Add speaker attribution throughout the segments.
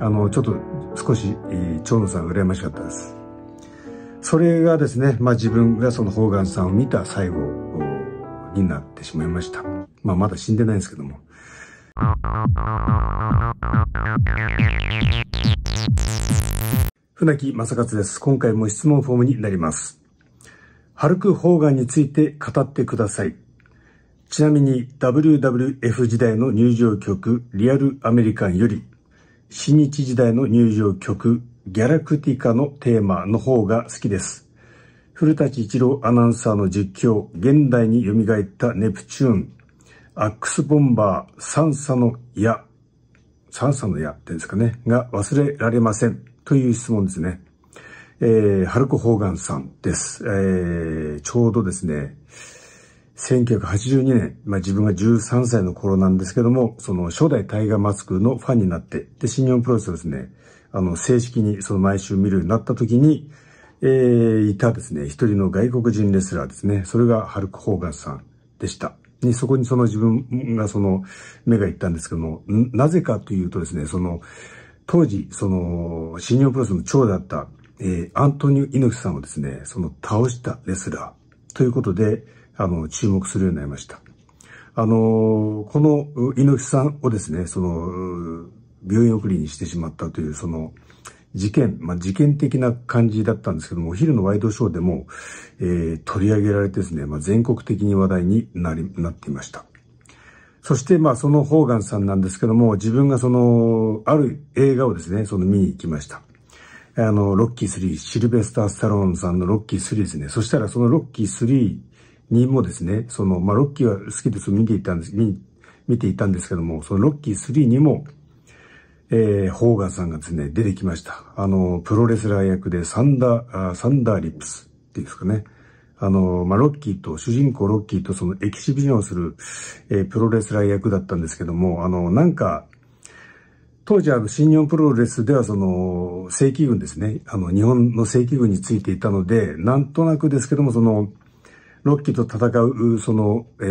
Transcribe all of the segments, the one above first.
Speaker 1: あの、ちょっと少し、え蝶野さん羨ましかったです。それがですね、まあ自分がその方眼さんを見た最後になってしまいました。まあまだ死んでないんですけども。船木正勝です。今回も質問フォームになります。ハルク方眼について語ってください。ちなみに WWF 時代の入場曲リアルアメリカンより新日時代の入場曲、ギャラクティカのテーマの方が好きです。古舘一郎アナウンサーの実況、現代に蘇ったネプチューン、アックスボンバー、サンサの矢、サンサの矢ってんですかね、が忘れられません。という質問ですね。えー、ハルコ・ホーガンさんです。えー、ちょうどですね、1982年、まあ、自分が13歳の頃なんですけども、その初代タイガーマスクのファンになって、で、新日本プロレスをですね、あの、正式にその毎週見るようになった時に、えー、いたですね、一人の外国人レスラーですね、それがハルク・ホーガンさんでした。に、そこにその自分がその目が行ったんですけども、なぜかというとですね、その、当時、その、新日本プロレスの長だった、えー、アントニオ猪木さんをですね、その倒したレスラーということで、あの、注目するようになりました。あの、この猪木さんをですね、その、病院送りにしてしまったという、その、事件、まあ、事件的な感じだったんですけども、お昼のワイドショーでも、えー、取り上げられてですね、まあ、全国的に話題になり、なっていました。そして、まあ、そのホーガンさんなんですけども、自分がその、ある映画をですね、その見に行きました。あの、ロッキー3、シルベスター・スタローンさんのロッキー3ですね。そしたらそのロッキー3にもですね、その、まあ、ロッキーは好きです。見ていたんです、見、見ていたんですけども、そのロッキー3にも、えー、ホーガンさんがですね、出てきました。あの、プロレスラー役でサンダー、サンダーリップスっていうんですかね。あの、まあ、ロッキーと、主人公ロッキーとそのエキシビジョンをする、えー、プロレスラー役だったんですけども、あの、なんか、当時あの、新日本プロレスではその、正規軍ですね。あの、日本の正規軍についていたので、なんとなくですけども、その、ロッキーと戦う、その、え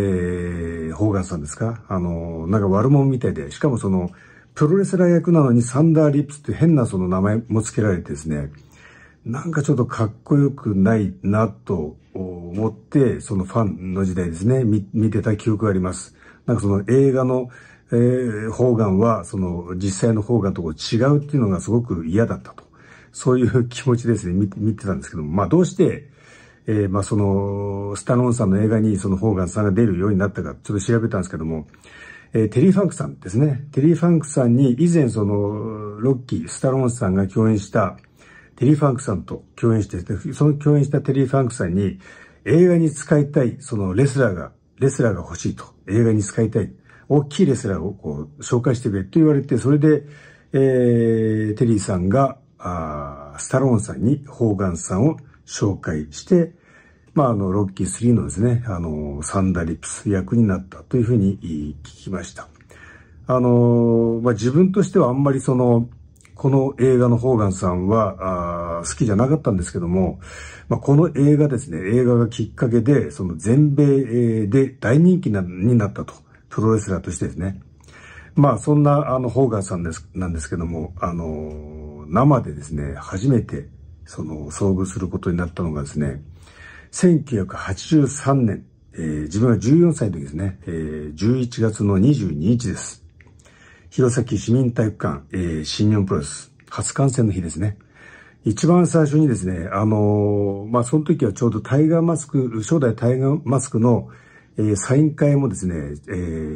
Speaker 1: ー、ホーガンさんですかあの、なんか悪者みたいで、しかもその、プロレスラー役なのにサンダーリップスって変なその名前も付けられてですね、なんかちょっとかっこよくないなと思って、そのファンの時代ですね、見てた記憶があります。なんかその映画の、えー、方眼は、その実際の方眼とこう違うっていうのがすごく嫌だったと。そういう気持ちですね、見て見てたんですけども、まあどうして、えー、まあ、その、スタローンさんの映画にそのホーガンさんが出るようになったか、ちょっと調べたんですけども、えー、テリー・ファンクさんですね。テリー・ファンクさんに以前その、ロッキー、スタローンさんが共演した、テリー・ファンクさんと共演して、その共演したテリー・ファンクさんに、映画に使いたい、そのレスラーが、レスラーが欲しいと、映画に使いたい、大きいレスラーをこう、紹介してくれと言われて、それで、えー、テリーさんが、あスタローンさんに、ホーガンさんを紹介して、まあ、あの、ロッキー3のですね、あの、サンダリプス役になったというふうに聞きました。あの、まあ、自分としてはあんまりその、この映画のホーガンさんは、好きじゃなかったんですけども、まあ、この映画ですね、映画がきっかけで、その全米で大人気になったと、プロレスラーとしてですね。まあ、そんな、あの、ホーガンさんです、なんですけども、あの、生でですね、初めて、その、遭遇することになったのがですね、1983年、えー、自分は14歳の時ですね、えー、11月の22日です。弘前市民体育館、えー、新日本プロレス、初観戦の日ですね。一番最初にですね、あのー、まあ、その時はちょうどタイガーマスク、初代タイガーマスクの、えー、サイン会もですね、え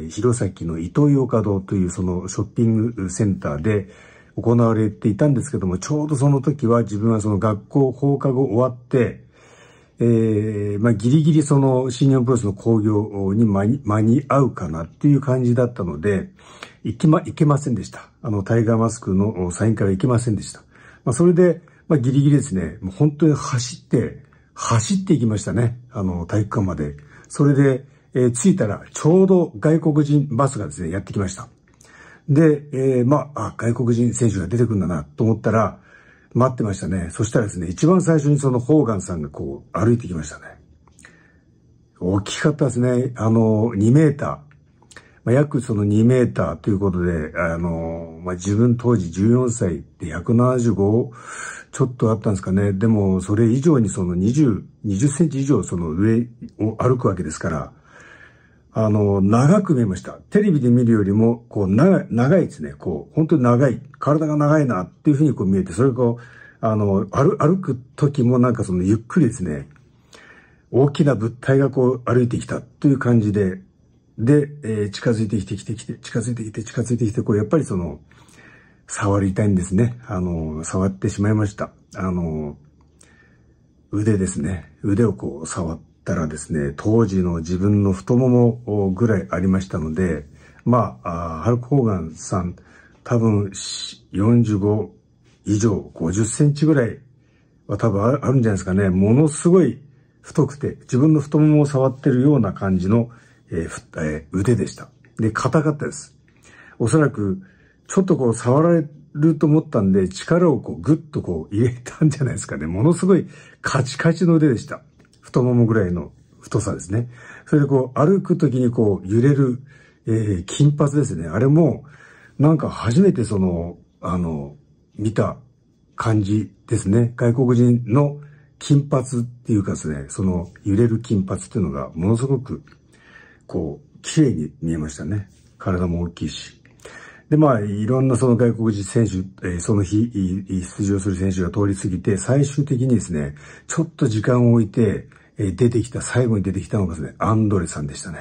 Speaker 1: ー、弘前の伊東洋華堂というそのショッピングセンターで行われていたんですけども、ちょうどその時は自分はその学校放課後終わって、えー、まあ、ギリギリその新日本プロレスの興行に間に間に合うかなっていう感じだったので、行きま、行けませんでした。あの、タイガーマスクのサイン会は行けませんでした。まあ、それで、まあ、ギリギリですね、もう本当に走って、走っていきましたね。あの、体育館まで。それで、えー、着いたら、ちょうど外国人バスがですね、やってきました。で、えー、まあ、外国人選手が出てくるんだなと思ったら、待ってましたね。そしたらですね、一番最初にそのホーガンさんがこう歩いてきましたね。大きかったですね。あの、2メーター。まあ、約その2メーターということで、あの、まあ、自分当時14歳で175ちょっとあったんですかね。でも、それ以上にその20、20センチ以上その上を歩くわけですから、あの、長く見ました。テレビで見るよりも、こう、長い、長いですね。こう、本当に長い。体が長いなっていうふうにこう見えて、それがこう、あの、歩、歩く時もなんかそのゆっくりですね、大きな物体がこう歩いてきたという感じで、で、えー、近づいてきて、きて、きて、近づいてきて、近づいてきて、こう、やっぱりその、触りたいんですね。あの、触ってしまいました。あの、腕ですね。腕をこう触って、たらですね、当時の自分の太ももぐらいありましたので、まあ、あハルコーガンさん、多分45以上50センチぐらいは多分あるんじゃないですかね。ものすごい太くて、自分の太ももを触ってるような感じの、えーえー、腕でした。で、硬かったです。おそらく、ちょっとこう触られると思ったんで、力をこうグッとこう入れたんじゃないですかね。ものすごいカチカチの腕でした。太ももぐらいの太さですね。それでこう、歩くときにこう、揺れる、えー、金髪ですね。あれも、なんか初めてその、あの、見た感じですね。外国人の金髪っていうかですね、その揺れる金髪っていうのがものすごく、こう、綺麗に見えましたね。体も大きいし。で、まあ、いろんなその外国人選手、えー、その日、出場する選手が通り過ぎて、最終的にですね、ちょっと時間を置いて、えー、出てきた、最後に出てきたのがですね、アンドレさんでしたね。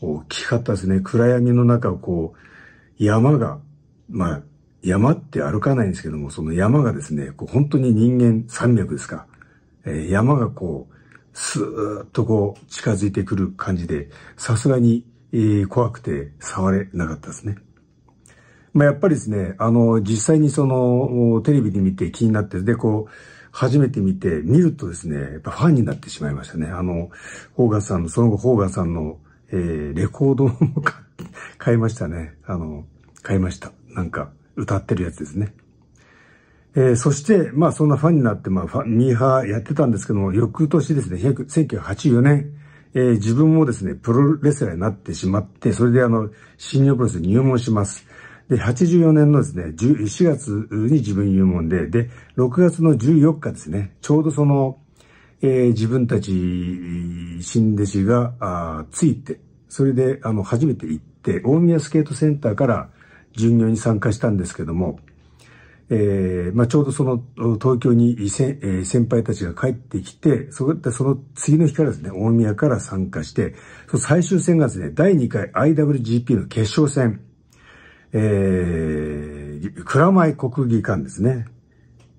Speaker 1: 大きかったですね。暗闇の中をこう、山が、まあ、山って歩かないんですけども、その山がですね、こう本当に人間山脈ですか。えー、山がこう、スーッとこう近づいてくる感じで、さすがに、えー、怖くて触れなかったですね。まあ、やっぱりですね、あの、実際にその、テレビで見て気になって、で、こう、初めて見て、見るとですね、やっぱファンになってしまいましたね。あの、ホーガーさんの、その後、ホーガーさんの、えー、レコードも買いましたね。あの、買いました。なんか、歌ってるやつですね。えー、そして、まあ、そんなファンになって、まあ、ファン、ミーハーやってたんですけども、翌年ですね、1984年、えー、自分もですね、プロレスラーになってしまって、それであの、新日本プロレスに入門します。で、84年のですね、4月に自分入門で、で、6月の14日ですね、ちょうどその、えー、自分たち、新弟子が、あついて、それで、あの、初めて行って、大宮スケートセンターから巡業に参加したんですけども、えー、まあ、ちょうどその、東京にえー、先輩たちが帰ってきて、そでその次の日からですね、大宮から参加して、最終戦がですね、第2回 IWGP の決勝戦、えー、蔵前国技館ですね。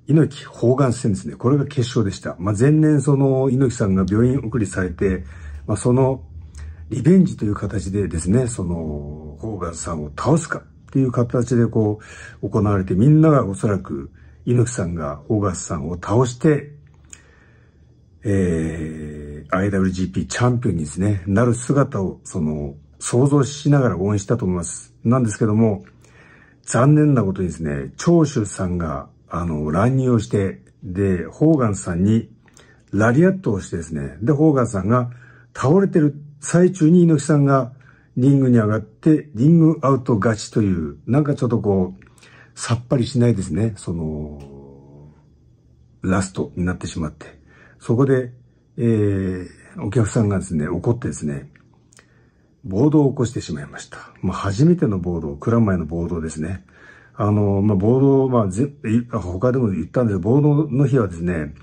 Speaker 1: 猪木砲丸戦ですね。これが決勝でした。まあ、前年その猪木さんが病院送りされて、まあ、そのリベンジという形でですね、その、砲丸さんを倒すかっていう形でこう、行われて、みんながおそらく猪木さんが砲丸さんを倒して、えー、IWGP チャンピオンにですね、なる姿を、その、想像しながら応援したと思います。なんですけども、残念なことにですね、長州さんが、あの、乱入をして、で、ホーガンさんに、ラリアットをしてですね、で、ホーガンさんが倒れてる最中に猪木さんがリングに上がって、リングアウト勝ちという、なんかちょっとこう、さっぱりしないですね、その、ラストになってしまって。そこで、えー、お客さんがですね、怒ってですね、暴動を起こしてしまいました。まあ、初めての暴動、蔵前の暴動ですね。あの、まあ、暴動、まあぜ、他でも言ったんですど、暴動の日はですね、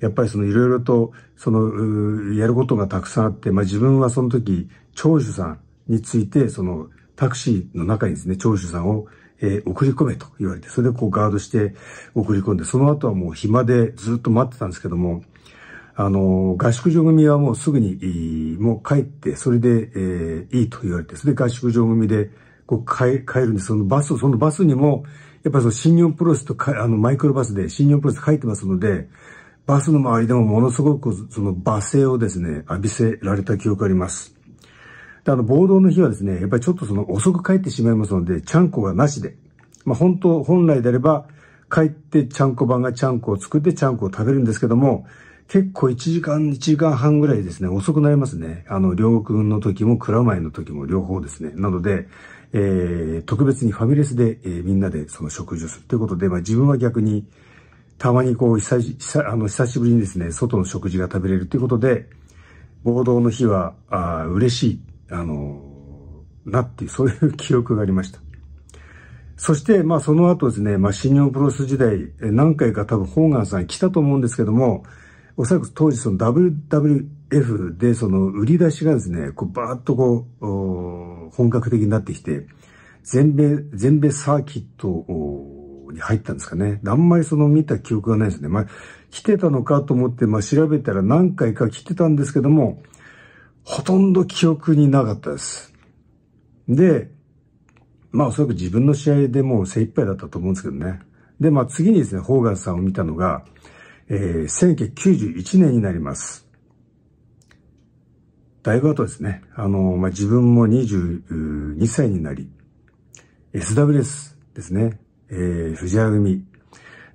Speaker 1: やっぱりそのいろいろと、その、やることがたくさんあって、まあ、自分はその時、長州さんについて、その、タクシーの中にですね、長州さんを、えー、送り込めと言われて、それでこうガードして送り込んで、その後はもう暇でずっと待ってたんですけども、あの、合宿所組はもうすぐに、もう帰って、それで、えー、いいと言われて、それで合宿所組で、こう帰、帰るんです。そのバス、そのバスにも、やっぱりその新日本プロレスとか、あの、マイクロバスで新日本プロレス書いてますので、バスの周りでもものすごくその罵声をですね、浴びせられた記憶があります。で、あの、暴動の日はですね、やっぱりちょっとその遅く帰ってしまいますので、ちゃんこがなしで、まあ本当、本来であれば、帰ってちゃんこ版がちゃんこを作ってちゃんこを食べるんですけども、結構1時間、1時間半ぐらいですね、遅くなりますね。あの、両軍の時も蔵前の時も両方ですね。なので、えー、特別にファミレスで、えー、みんなでその食事をするということで、まあ自分は逆に、たまにこう、久久あの久しぶりにですね、外の食事が食べれるということで、暴動の日は、あ嬉しい、あのー、なっていう、そういう記憶がありました。そして、まあその後ですね、まあ新日本プロレス時代、何回か多分ホーガンさん来たと思うんですけども、おそらく当時その WWF でその売り出しがですね、こうバーッとこう、本格的になってきて、全米、全米サーキットに入ったんですかね。あんまりその見た記憶がないですね。まあ、来てたのかと思って、まあ調べたら何回か来てたんですけども、ほとんど記憶になかったです。で、まあおそらく自分の試合でもう精一杯だったと思うんですけどね。で、まあ次にですね、ホーガンさんを見たのが、えー、1991年になります。だいぶ後ですね。あの、まあ、自分も22歳になり、SWS ですね。えー、藤原組。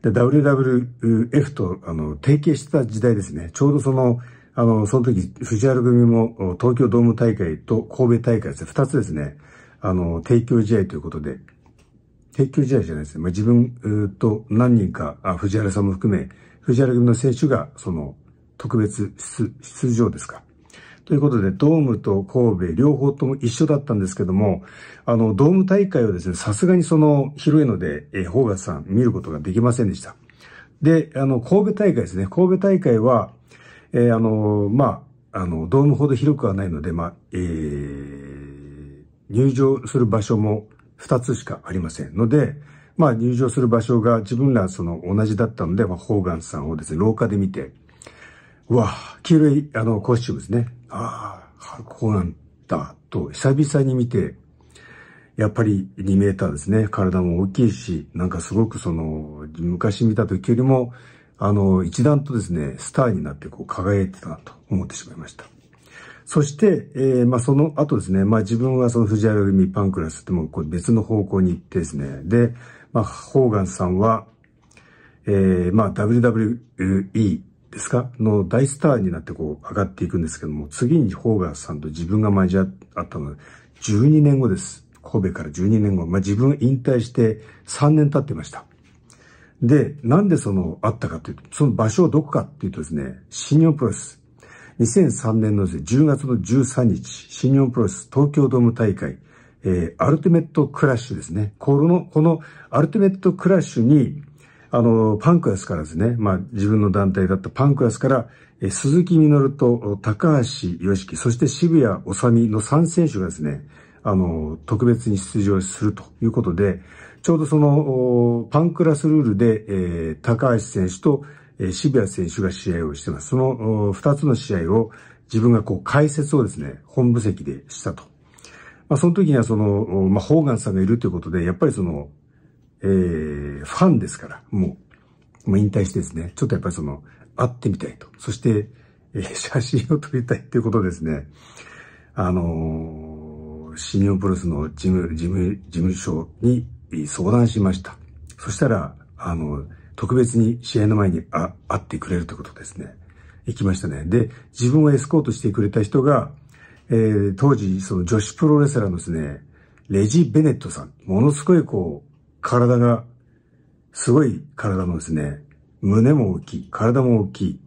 Speaker 1: で、WWF と、あの、提携した時代ですね。ちょうどその、あの、その時、藤原組も東京ドーム大会と神戸大会です。二つですね。あの、提供試合ということで。提供試合じゃないですね。まあ、自分と何人か、あ藤原さんも含め、藤原組の選手が、その、特別出出場ですか。ということで、ドームと神戸、両方とも一緒だったんですけども、あの、ドーム大会はですね、さすがにその、広いので、えホーガスさん見ることができませんでした。で、あの、神戸大会ですね。神戸大会は、えー、あの、まあ、あの、ドームほど広くはないので、まあ、えー、入場する場所も2つしかありませんので、まあ入場する場所が自分らその同じだったので、まあ、ホーガンさんをですね、廊下で見て、うわ、黄色いあのコスチュームですね。ああ、こうなんだ、と久々に見て、やっぱり2メーターですね。体も大きいし、なんかすごくその、昔見た時よりも、あの、一段とですね、スターになってこう輝いてたなと思ってしまいました。そして、えー、まあ、その後ですね、まあ、自分はその藤原組パンクラスってもこう別の方向に行ってですね、で、まあ、ホーガンさんは、えー、まあ、WWE ですかの大スターになってこう上がっていくんですけども、次にホーガンさんと自分が交わったのは12年後です。神戸から12年後。まあ、自分引退して3年経ってました。で、なんでその、あったかというと、その場所はどこかっていうとですね、新日本プロレス。2003年のです、10月の13日、新日本プロレス東京ドーム大会。えー、アルティメットクラッシュですね。この、このアルティメットクラッシュに、あの、パンクラスからですね、まあ自分の団体だったパンクラスから、えー、鈴木みのると高橋よしき、そして渋谷おさみの3選手がですね、あの、特別に出場するということで、ちょうどその、パンクラスルールで、えー、高橋選手と、えー、渋谷選手が試合をしてます。その、2つの試合を自分がこう解説をですね、本部席でしたとまあ、その時にはその、まあ、ホーガンさんがいるということで、やっぱりその、えー、ファンですから、もう、もう引退してですね、ちょっとやっぱりその、会ってみたいと。そして、えー、写真を撮りたいっていうことですね。あのー、新日本プロレスの事務、事務、事務所に相談しました。そしたら、あの、特別に試合の前にあ会ってくれるということですね。行きましたね。で、自分をエスコートしてくれた人が、えー、当時、その女子プロレスラーのですね、レジ・ベネットさん、ものすごいこう、体が、すごい体のですね、胸も大きい、体も大きい、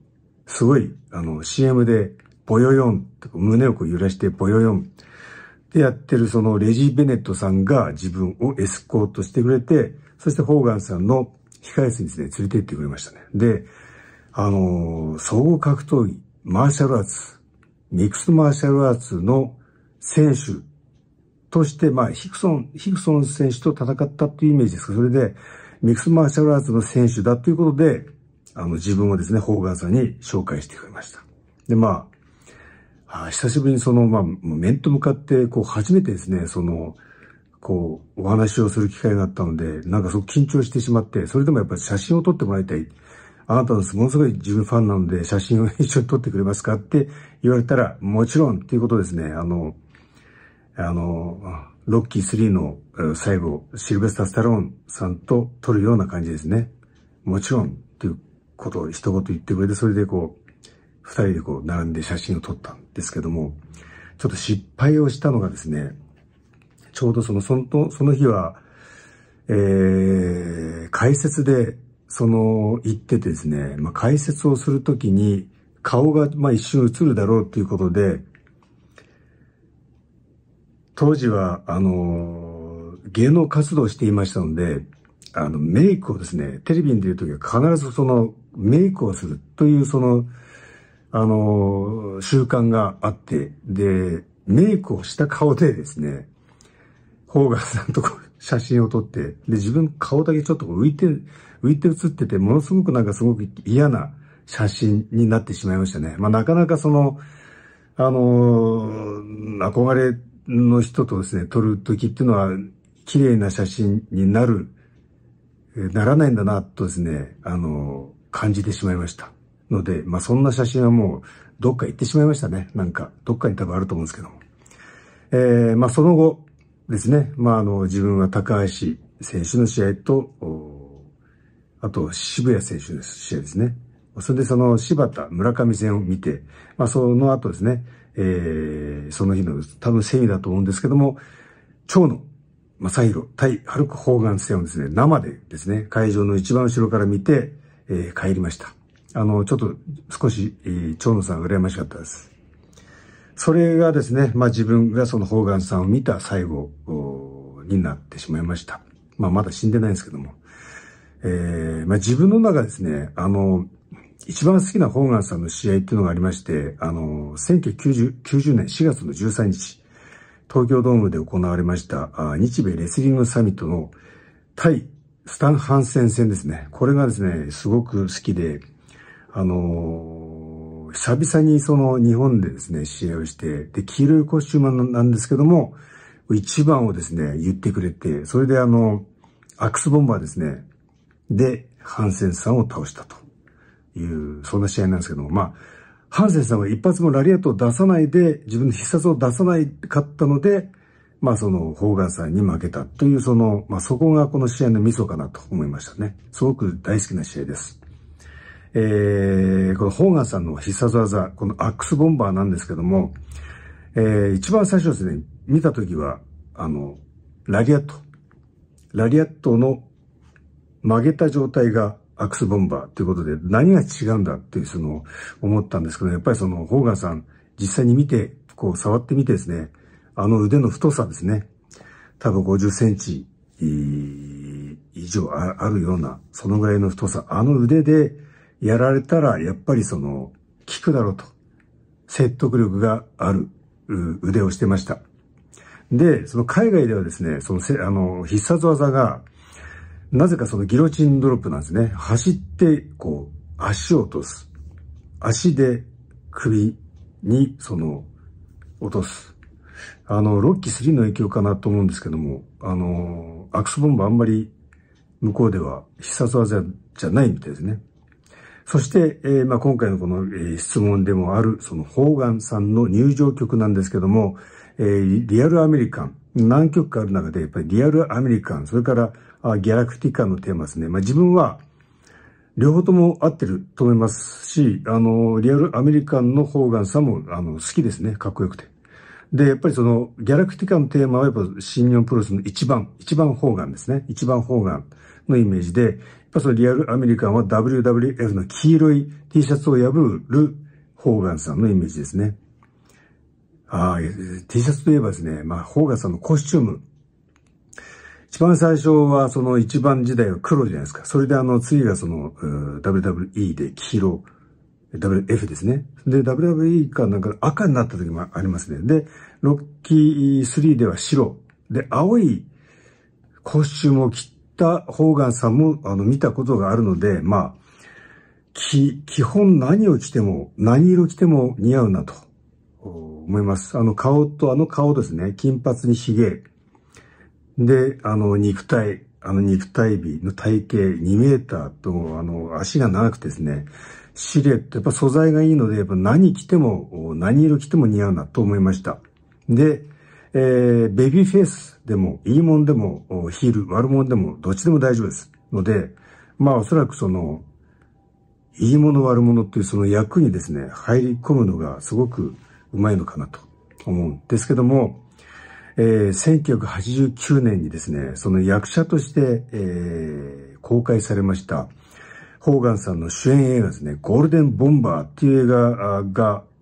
Speaker 1: すごい、あの、CM で、ボヨヨン、胸をこう揺らして、ボヨヨン、でやってるそのレジ・ベネットさんが自分をエスコートしてくれて、そしてホーガンさんの控室にですね、連れて行ってくれましたね。で、あのー、総合格闘技、マーシャルアーツ、ミックスマーシャルアーツの選手として、まあ、ヒクソン、ヒクソン選手と戦ったっていうイメージですそれで、ミックスマーシャルアーツの選手だということで、あの、自分をですね、ホーガンさんに紹介してくれました。で、まあ、あ久しぶりにその、まあ、面と向かって、こう、初めてですね、その、こう、お話をする機会があったので、なんかそう緊張してしまって、それでもやっぱり写真を撮ってもらいたい。あなたのものすごい自分ファンなので写真を一緒に撮ってくれますかって言われたら、もちろんっていうことですね。あの、あの、ロッキー3の最後、シルベスタ・スタローンさんと撮るような感じですね。もちろんっていうことを一言言ってくれて、それでこう、二人でこう、並んで写真を撮ったんですけども、ちょっと失敗をしたのがですね、ちょうどその、その、その日は、えー、解説で、その、言っててですね、まあ、解説をするときに、顔が、まあ、一瞬映るだろうということで、当時は、あの、芸能活動していましたので、あの、メイクをですね、テレビに出るときは必ずその、メイクをするという、その、あの、習慣があって、で、メイクをした顔でですね、ホーガーさんとこ写真を撮って、で、自分顔だけちょっと浮いて浮いて写ってて、ものすごくなんかすごく嫌な写真になってしまいましたね。まあなかなかその、あのー、憧れの人とですね、撮るときっていうのは、綺麗な写真になる、ならないんだな、とですね、あのー、感じてしまいました。ので、まあそんな写真はもう、どっか行ってしまいましたね。なんか、どっかに多分あると思うんですけども。えー、まあその後ですね、まああの、自分は高橋選手の試合と、あと渋谷選手の試合ですね。それでその柴田、村上戦を見て、まあその後ですね、えー、その日の多分セミだと思うんですけども、蝶野正宏対ハルク・ホーガン戦をですね、生でですね、会場の一番後ろから見て、えー、帰りました。あの、ちょっと少し、えー、長野さん羨ましかったです。それがですね、まあ自分がそのホーガンさんを見た最後になってしまいました。まあまだ死んでないんですけども。えー、まあ、自分の中ですね、あの、一番好きなホーガンさんの試合っていうのがありまして、あの、1990年4月の13日、東京ドームで行われましたあ、日米レスリングサミットの対スタン・ハンセン戦ですね。これがですね、すごく好きで、あのー、久々にその日本でですね、試合をして、で、黄色いコスチュームなんですけども、一番をですね、言ってくれて、それであの、アクスボンバーですね、で、ハンセンさんを倒したという、そんな試合なんですけども、まあ、ハンセンさんは一発もラリアットを出さないで、自分の必殺を出さないかったので、まあその、ホーガンさんに負けたという、その、まあそこがこの試合のミソかなと思いましたね。すごく大好きな試合です。えー、このホーガンさんの必殺技、このアックスボンバーなんですけども、えー、一番最初ですね、見たときは、あの、ラリアット。ラリアットの曲げた状態がアクスボンバーということで、何が違うんだっていうその、思ったんですけど、やっぱりその、ホーガンさん、実際に見て、こう、触ってみてですね、あの腕の太さですね、多分50センチ以上あるような、そのぐらいの太さ、あの腕でやられたら、やっぱりその、効くだろうと、説得力がある腕をしてました。で、その海外ではですね、そのせ、あの、必殺技が、なぜかそのギロチンドロップなんですね。走って、こう、足を落とす。足で首に、その、落とす。あの、ロッキー3の影響かなと思うんですけども、あの、アクスボンバーあんまり向こうでは必殺技じゃないみたいですね。そして、えー、まあ、今回のこの、えー、質問でもある、その、ホーガンさんの入場曲なんですけども、えー、リアルアメリカン、何曲かある中で、やっぱりリアルアメリカン、それからギャラクティカのテーマですね。まあ、自分は、両方とも合ってると思いますし、あの、リアルアメリカンのホーガンさんも、あの、好きですね。かっこよくて。で、やっぱりその、ギャラクティカのテーマはやっぱ、新日本プロレスの一番、一番ホーガンですね。一番ホーガンのイメージで、やっぱそのリアルアメリカンは WWF の黄色い T シャツを破るホーガンさんのイメージですね。ああ、T シャツといえばですね、まあ、ホーガンさんのコスチューム、一番最初はその一番時代は黒じゃないですか。それであの次がその WWE で黄色、WF ですね。で、WWE かなんか赤になった時もありますね。で、ロッキー3では白。で、青いコスチュームを着たホーガンさんもあの見たことがあるので、まあ、き、基本何を着ても、何色着ても似合うなと思います。あの顔とあの顔ですね。金髪に髭。で、あの、肉体、あの、肉体美の体型2メーターと、あの、足が長くてですね、シルエット、やっぱ素材がいいので、やっぱ何着ても、何色着ても似合うなと思いました。で、えー、ベビーフェイスでも、いいもんでも、ヒール、悪もんでも、どっちでも大丈夫です。ので、まあおそらくその、いいもの悪者っていうその役にですね、入り込むのがすごくうまいのかなと思うんですけども、えー、1989年にですね、その役者として、えー、公開されました、ホーガンさんの主演映画ですね、ゴールデンボンバーっていう映画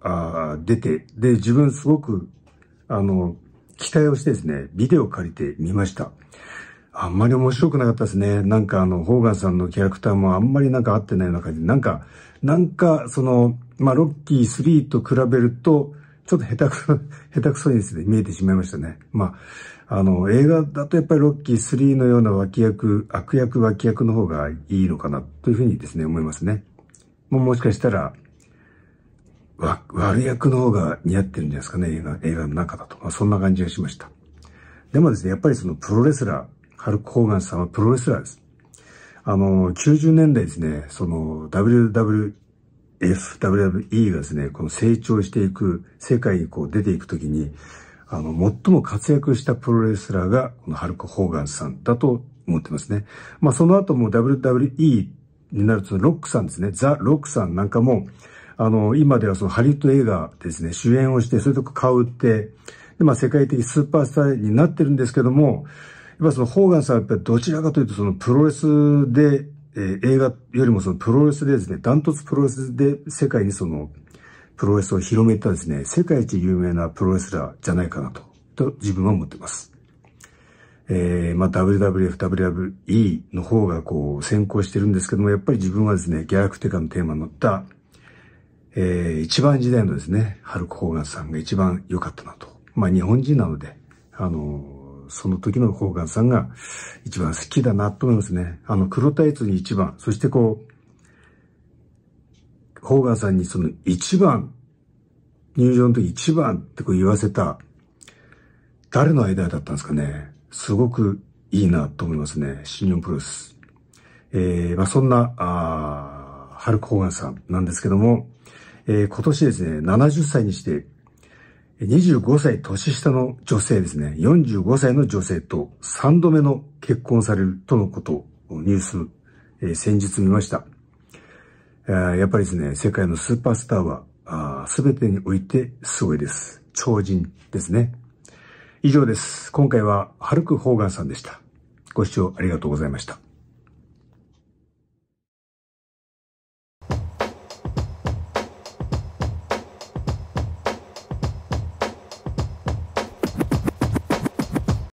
Speaker 1: が出て、で、自分すごく、あの、期待をしてですね、ビデオを借りてみました。あんまり面白くなかったですね。なんかあの、ホーガンさんのキャラクターもあんまりなんか合ってないような感じ。なんか、なんか、その、まあ、ロッキー3と比べると、ちょっと下手くそ、下手くそにですね、見えてしまいましたね。まあ、あの、映画だとやっぱりロッキー3のような脇役、悪役脇役の方がいいのかな、というふうにですね、思いますね。ももしかしたら、悪役の方が似合ってるんじゃないですかね、映画、映画の中だと。まあ、そんな感じがしました。でもですね、やっぱりそのプロレスラー、ハルコーガンさんはプロレスラーです。あの、90年代ですね、その WWE WWE がですね、この成長していく、世界にこう出ていくときに、あの、最も活躍したプロレスラーが、このハルク・ホーガンさんだと思ってますね。まあ、その後も WWE になると、ロックさんですね。ザ・ロックさんなんかも、あの、今ではそのハリウッド映画ですね、主演をして、それと買うって、で、まあ、世界的スーパースターになってるんですけども、やっぱそのホーガンさんはやっぱりどちらかというとそのプロレスでえー、映画よりもそのプロレスでですね、ダントツプロレスで世界にその、プロレスを広めたですね、世界一有名なプロレスラーじゃないかなと、と自分は思ってます。えー、まあ WWF、WWE の方がこう先行してるんですけども、やっぱり自分はですね、ギャラクティカのテーマに乗った、えー、一番時代のですね、ハルク・ホーガンさんが一番良かったなと。まあ日本人なので、あのーその時のホーガンさんが一番好きだなと思いますね。あの、黒タイツに一番、そしてこう、ホーガンさんにその一番、入場の時一番ってこう言わせた、誰のアイデアだったんですかね。すごくいいなと思いますね。新日本プロレス。えー、まあそんな、あハルホーガンさんなんですけども、えー、今年ですね、70歳にして25歳年下の女性ですね、45歳の女性と3度目の結婚されるとのことをニュース、えー、先日見ました。やっぱりですね、世界のスーパースターは、すべてにおいてすごいです。超人ですね。以上です。今回は、ハルク・ホーガンさんでした。ご視聴ありがとうございました。